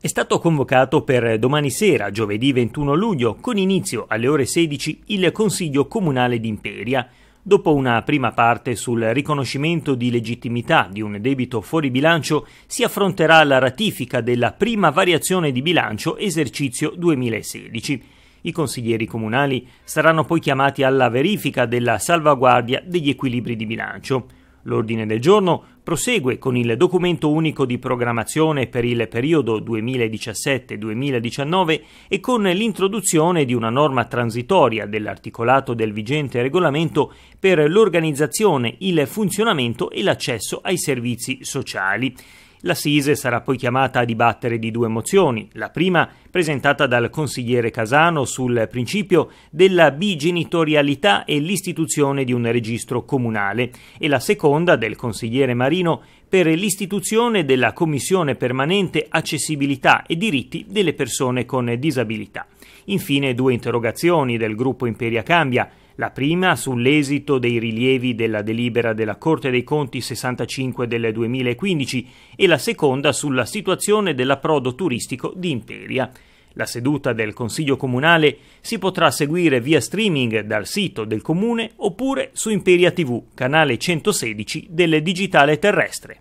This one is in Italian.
è stato convocato per domani sera, giovedì 21 luglio, con inizio alle ore 16 il Consiglio Comunale d'Imperia. Dopo una prima parte sul riconoscimento di legittimità di un debito fuori bilancio, si affronterà la ratifica della prima variazione di bilancio esercizio 2016. I consiglieri comunali saranno poi chiamati alla verifica della salvaguardia degli equilibri di bilancio. L'ordine del giorno prosegue con il documento unico di programmazione per il periodo 2017-2019 e con l'introduzione di una norma transitoria dell'articolato del vigente regolamento per l'organizzazione, il funzionamento e l'accesso ai servizi sociali. L'assise sarà poi chiamata a dibattere di due mozioni, la prima presentata dal consigliere Casano sul principio della bigenitorialità e l'istituzione di un registro comunale e la seconda del consigliere Marino per l'istituzione della Commissione permanente accessibilità e diritti delle persone con disabilità. Infine due interrogazioni del gruppo Imperia Cambia la prima sull'esito dei rilievi della delibera della Corte dei Conti 65 del 2015 e la seconda sulla situazione dell'approdo turistico di Imperia. La seduta del Consiglio Comunale si potrà seguire via streaming dal sito del Comune oppure su Imperia TV, canale 116 del Digitale Terrestre.